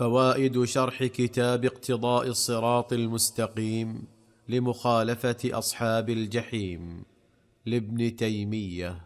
فوائد شرح كتاب اقتضاء الصراط المستقيم لمخالفه اصحاب الجحيم لابن تيميه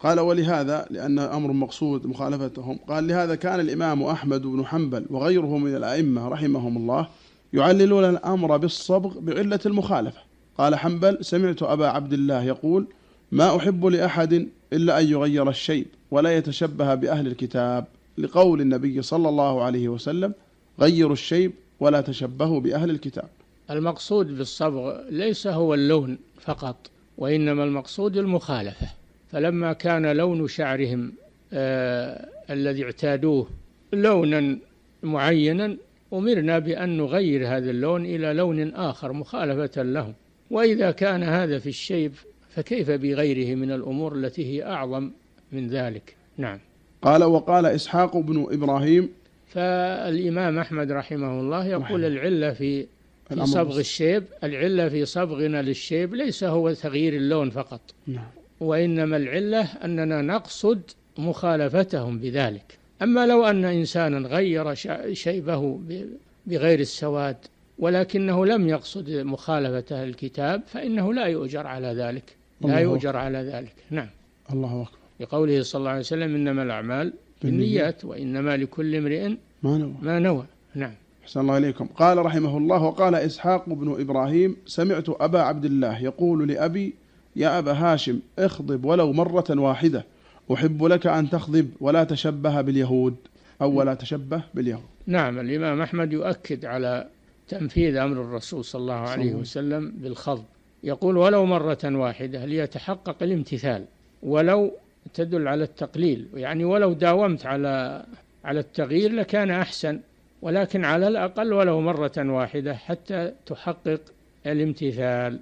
قال ولهذا لأن أمر مقصود مخالفتهم قال لهذا كان الإمام أحمد بن حنبل وغيره من الأئمة رحمهم الله يعللون الأمر بالصبغ بعلة المخالفة قال حنبل سمعت أبا عبد الله يقول ما أحب لأحد إلا أن يغير الشيء ولا يتشبه بأهل الكتاب لقول النبي صلى الله عليه وسلم غيروا الشيب ولا تشبهوا بأهل الكتاب المقصود بالصبغ ليس هو اللون فقط وإنما المقصود المخالفة فلما كان لون شعرهم آه الذي اعتادوه لونا معينا أمرنا بأن نغير هذا اللون إلى لون آخر مخالفة لهم وإذا كان هذا في الشيب فكيف بغيره من الأمور التي هي أعظم من ذلك نعم قال وقال إسحاق بن إبراهيم فالإمام أحمد رحمه الله يقول محمد. العلة في, في صبغ الشيب العلة في صبغنا للشيب ليس هو تغيير اللون فقط نعم. وإنما العلة أننا نقصد مخالفتهم بذلك أما لو أن إنسانا غير شيبه بغير السواد ولكنه لم يقصد مخالفة الكتاب فإنه لا يؤجر على ذلك لا يؤجر على ذلك نعم الله أكبر لقوله صلى الله عليه وسلم إنما الأعمال بالنيات وإنما لكل امرئ ما نوى ما نوى نعم أحسن الله إليكم قال رحمه الله وقال إسحاق بن إبراهيم سمعت أبا عبد الله يقول لأبي يا أبا هاشم اخضب ولو مرة واحدة أحب لك أن تخضب ولا تشبه باليهود أو ولا تشبه باليهود نعم الإمام أحمد يؤكد على تنفيذ أمر الرسول صلى الله عليه وسلم بالخضب يقول ولو مرة واحدة ليتحقق الامتثال ولو تدل على التقليل يعني ولو داومت على على التغيير لكان أحسن ولكن على الأقل ولو مرة واحدة حتى تحقق الامتثال